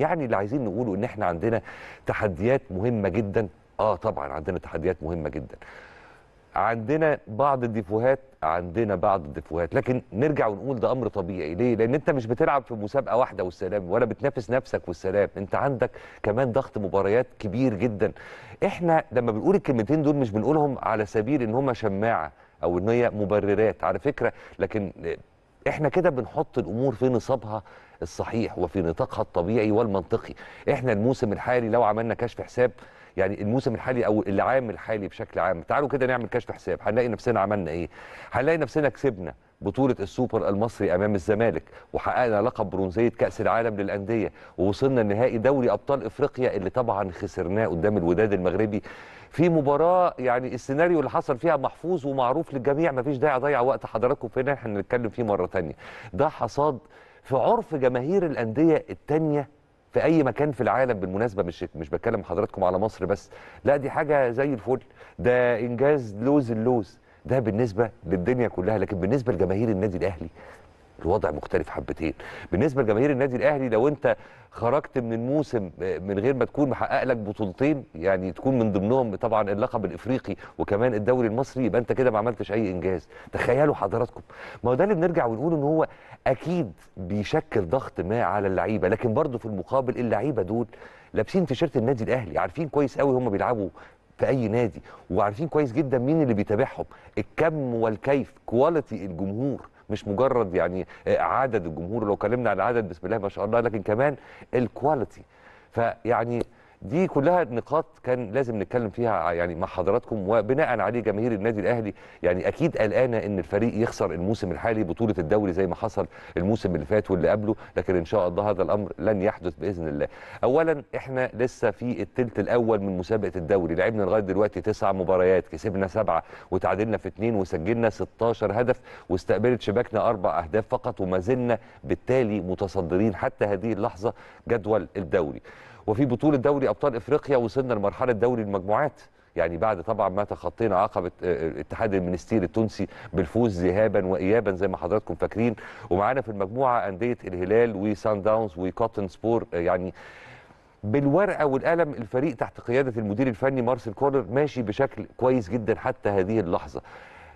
يعني اللي عايزين نقوله ان احنا عندنا تحديات مهمه جدا اه طبعا عندنا تحديات مهمه جدا عندنا بعض الديفوهات عندنا بعض الديفوهات لكن نرجع ونقول ده امر طبيعي ليه لان انت مش بتلعب في مسابقه واحده والسلام ولا بتنافس نفسك والسلام انت عندك كمان ضغط مباريات كبير جدا احنا لما بنقول الكلمتين دول مش بنقولهم على سبيل ان هم شماعه او ان هي مبررات على فكره لكن احنا كده بنحط الامور في نصابها الصحيح وفي نطاقها الطبيعي والمنطقي احنا الموسم الحالي لو عملنا كشف حساب يعني الموسم الحالي او العام الحالي بشكل عام تعالوا كده نعمل كشف حساب هنلاقي نفسنا عملنا ايه هنلاقي نفسنا كسبنا بطولة السوبر المصري أمام الزمالك وحققنا لقب برونزية كأس العالم للأندية ووصلنا لنهائي دوري أبطال إفريقيا اللي طبعا خسرناه قدام الوداد المغربي في مباراة يعني السيناريو اللي حصل فيها محفوظ ومعروف للجميع مفيش داعي أضيع وقت حضراتكم فينا احنا نتكلم فيه مرة تانية ده حصاد في عرف جماهير الانديه الثانيه في اي مكان في العالم بالمناسبه مش مش بتكلم حضراتكم على مصر بس لا دي حاجه زي الفل ده انجاز لوز اللوز ده بالنسبه للدنيا كلها لكن بالنسبه لجماهير النادي الاهلي الوضع مختلف حبتين بالنسبه لجماهير النادي الاهلي لو انت خرجت من الموسم آه، من غير ما تكون محقق لك بطولتين يعني تكون من ضمنهم طبعا اللقب الافريقي وكمان الدوري المصري يبقى انت كده ما عملتش اي انجاز تخيلوا حضراتكم ما هو ده اللي بنرجع ونقول ان هو اكيد بيشكل ضغط ما على اللعيبه لكن برضه في المقابل اللعيبه دول لابسين تيشيرت النادي الاهلي عارفين كويس قوي هم بيلعبوا في اي نادي وعارفين كويس جدا مين اللي بيتابعهم الكم والكيف كواليتي الجمهور مش مجرد يعني آه، عدد الجمهور لو اتكلمنا عن عدد بسم الله ما شاء الله لكن كمان الكواليتي فيعني دي كلها نقاط كان لازم نتكلم فيها يعني مع حضراتكم وبناء عليه جماهير النادي الاهلي يعني اكيد قلقانه ان الفريق يخسر الموسم الحالي بطوله الدوري زي ما حصل الموسم اللي فات واللي قبله لكن ان شاء الله هذا الامر لن يحدث باذن الله اولا احنا لسه في الثلث الاول من مسابقه الدوري لعبنا لغايه دلوقتي تسع مباريات كسبنا سبعه وتعادلنا في اثنين وسجلنا 16 هدف واستقبلت شباكنا اربع اهداف فقط وما زلنا بالتالي متصدرين حتى هذه اللحظه جدول الدوري وفي بطوله دوري ابطال افريقيا وصلنا لمرحله دوري المجموعات يعني بعد طبعا ما تخطينا عقبه الاتحاد المنستيري التونسي بالفوز ذهابا وايابا زي ما حضراتكم فاكرين ومعانا في المجموعه انديه الهلال وسان داونز وكوتن سبور يعني بالورقه والقلم الفريق تحت قياده المدير الفني مارسيل كولر ماشي بشكل كويس جدا حتى هذه اللحظه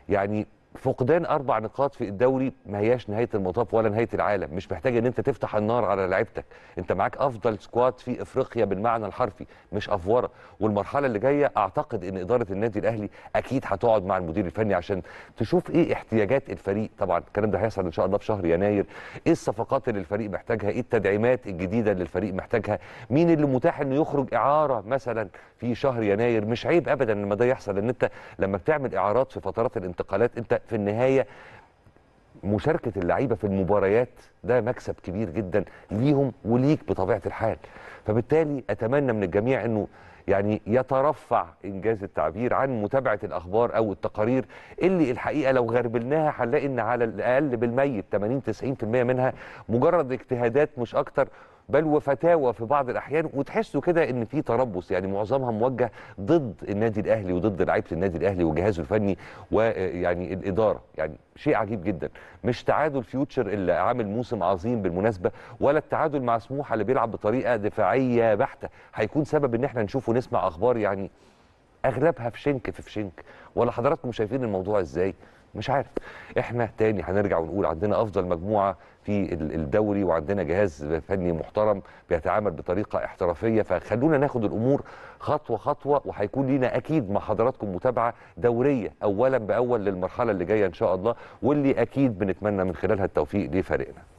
يعني فقدان اربع نقاط في الدوري ما هياش نهايه المطاف ولا نهايه العالم مش محتاج ان انت تفتح النار على لعيبتك انت معاك افضل سكواد في افريقيا بالمعنى الحرفي مش افوره والمرحله اللي جايه اعتقد ان اداره النادي الاهلي اكيد هتقعد مع المدير الفني عشان تشوف ايه احتياجات الفريق طبعا الكلام ده هيحصل ان شاء الله في شهر يناير ايه الصفقات اللي الفريق محتاجها ايه التدعيمات الجديده اللي الفريق محتاجها مين اللي متاح انه يخرج اعاره مثلا في شهر يناير مش عيب ابدا لما ده يحصل ان انت لما بتعمل اعارات في فترات الانتقالات انت في النهايه مشاركه اللعيبه في المباريات ده مكسب كبير جدا ليهم وليك بطبيعه الحال فبالتالي اتمنى من الجميع انه يعني يترفع انجاز التعبير عن متابعه الاخبار او التقارير اللي الحقيقه لو غربلناها هنلاقي ان على الاقل بالميت 80 90% منها مجرد اجتهادات مش اكتر بل وفتاوى في بعض الاحيان وتحسوا كده ان في تربص يعني معظمها موجه ضد النادي الاهلي وضد لعيبه النادي الاهلي وجهازه الفني ويعني آه، الاداره يعني شيء عجيب جدا مش تعادل فيوتشر اللي عامل موسم عظيم بالمناسبه ولا التعادل مع سموحه اللي بيلعب بطريقه دفاعيه بحته هيكون سبب ان احنا نشوف ونسمع اخبار يعني اغلبها في شنك في شنك ولا حضراتكم شايفين الموضوع ازاي مش عارف احنا تاني هنرجع ونقول عندنا افضل مجموعه في الدوري وعندنا جهاز فني محترم بيتعامل بطريقه احترافيه فخلونا ناخد الامور خطوه خطوه وهيكون لينا اكيد مع حضراتكم متابعه دوريه اولا باول للمرحله اللي جايه ان شاء الله واللي اكيد بنتمنى من خلالها التوفيق لفريقنا